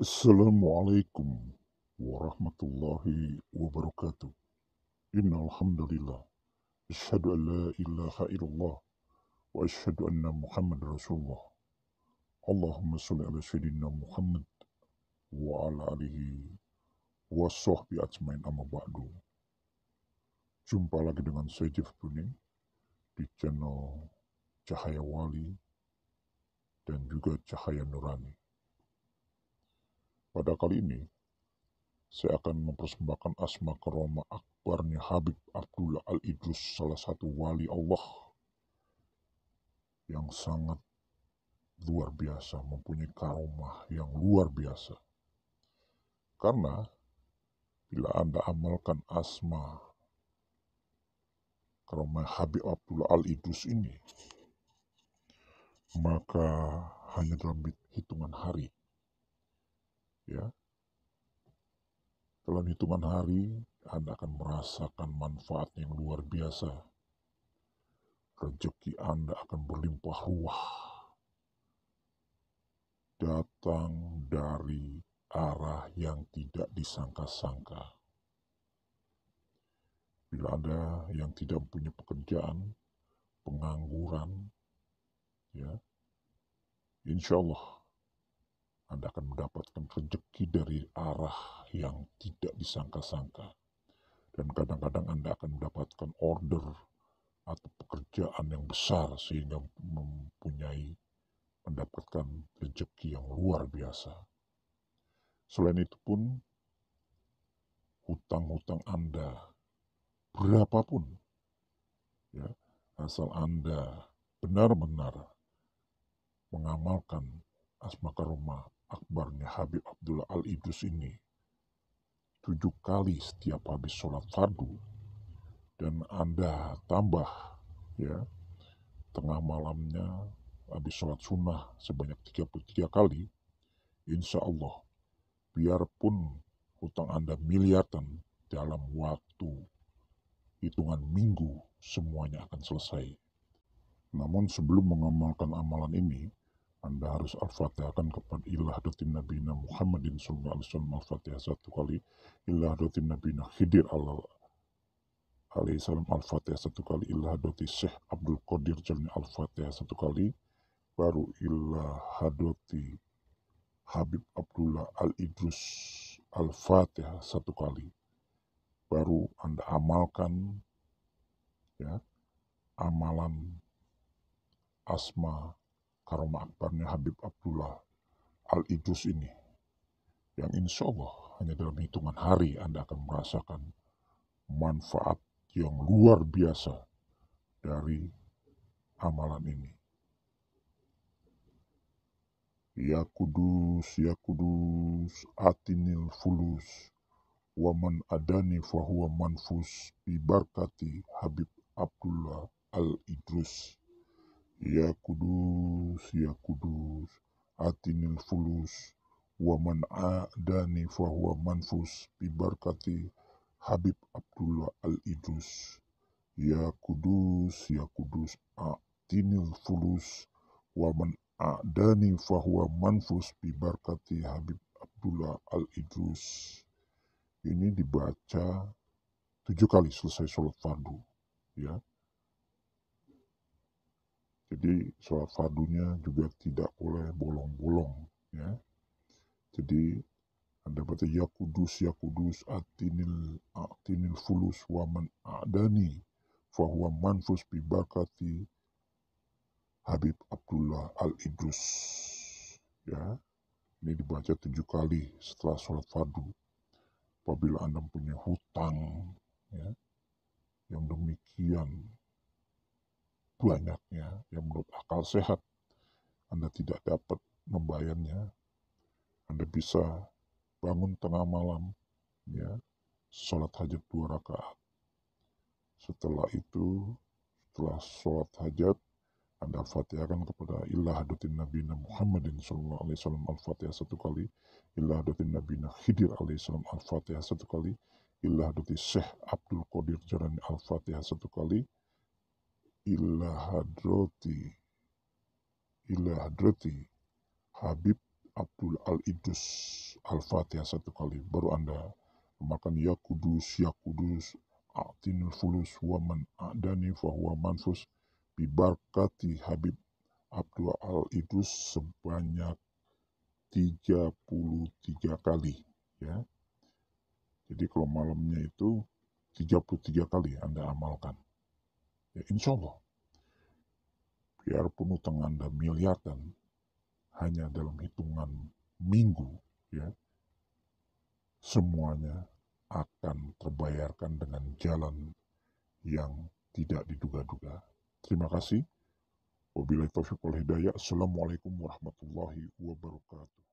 Assalamualaikum warahmatullahi wabarakatuh. Innal hamdalillah. Asyhadu an la ilaha illallah wa asyhadu anna Muhammad Rasulullah. Allahumma shalli ala sayyidina Muhammad wa ala alihi wa sahbi ajmain amma ba'du. Jumpa lagi dengan saya Jeff di channel Cahaya Wali dan juga Cahaya Nurani. Pada kali ini, saya akan mempersembahkan asma keroma akbarnya Habib Abdullah Al-Idrus, salah satu wali Allah yang sangat luar biasa, mempunyai karomah yang luar biasa. Karena bila Anda amalkan asma keroma Habib Abdullah Al-Idrus ini, maka hanya dalam hitungan hari ya dalam hitungan hari Anda akan merasakan manfaat yang luar biasa rezeki Anda akan berlimpah ruah datang dari arah yang tidak disangka-sangka bila Anda yang tidak punya pekerjaan, pengangguran, ya, insya Allah anda akan mendapatkan rejeki dari arah yang tidak disangka-sangka. Dan kadang-kadang Anda akan mendapatkan order atau pekerjaan yang besar sehingga mempunyai mendapatkan rejeki yang luar biasa. Selain itu pun, hutang-hutang Anda berapapun, ya, asal Anda benar-benar mengamalkan asma karomah akbarnya Habib Abdullah Al-Idrus ini tujuh kali setiap habis sholat fardu dan Anda tambah ya tengah malamnya habis sholat sunnah sebanyak 33 kali insya Allah biarpun hutang Anda miliaran dalam waktu hitungan minggu semuanya akan selesai. Namun sebelum mengamalkan amalan ini, anda harus al-fatihahkan kepada ilah dotim nabina Muhammadin sallallahu alaihi wasallam al-fatihah satu kali. Ilah dotim nabina Khidir Allah alaihi salam al-fatihah satu kali. Ilah doti Syekh Abdul Qadir Jalni al-fatihah satu kali. Baru ilah hadoti Habib Abdullah al-Idrus al-fatihah satu kali. Baru Anda amalkan ya amalan asma karena akbarnya Habib Abdullah Al-Idrus ini, yang insya Allah hanya dalam hitungan hari Anda akan merasakan manfaat yang luar biasa dari amalan ini. Ya Kudus, Ya Kudus, Atinil Fulus, Waman Adani Fahuwa Manfus, ibarkati Habib Abdullah Al-Idrus. Ya Kudus, Ya Kudus, atinil fulus, wa man adani fahuwa manfus, bibarkati Habib Abdullah Al-Idrus. Ya Kudus, Ya Kudus, atinil fulus, wa man adani fahuwa manfus, bibarkati Habib Abdullah Al-Idrus. Ini dibaca tujuh kali selesai sholat fardu. Ya. Jadi fardunya juga tidak boleh bolong-bolong ya. Jadi ada berarti ya kudus ya kudus atinil atinil fulus wa man adani fahuwa manfus bibakati Habib Abdullah Al-Idrus ya ini dibaca tujuh kali setelah sholat fardu apabila anda punya hutang ya yang demikian banyaknya yang menurut akal sehat Anda tidak dapat membayarnya. Anda bisa bangun tengah malam, ya, sholat hajat dua rakaat. Setelah itu, setelah sholat hajat, anda fatihakan kepada ilah dutin Nabi Muhammadin sallallahu alaihi wasallam al-fatihah satu kali ilah nabi Nabi Khidir alaihi wasallam al-fatihah satu kali ilah dutin Syekh Abdul Qadir Jalan al-fatihah satu kali ila hadrati ila hadrati Habib Abdul Al Idus Al-Fatihah satu kali baru Anda makan ya kudus ya kudus atinul fulus wa man adani fa huwa manfus barakati Habib Abdul Al Idus sebanyak 33 kali ya. Jadi kalau malamnya itu 33 kali Anda amalkan. Ya, insya Allah. Biarpun utang Anda miliaran, hanya dalam hitungan minggu, ya, semuanya akan terbayarkan dengan jalan yang tidak diduga-duga. Terima kasih. Wabillahi taufiq wal hidayah. Assalamualaikum warahmatullahi wabarakatuh.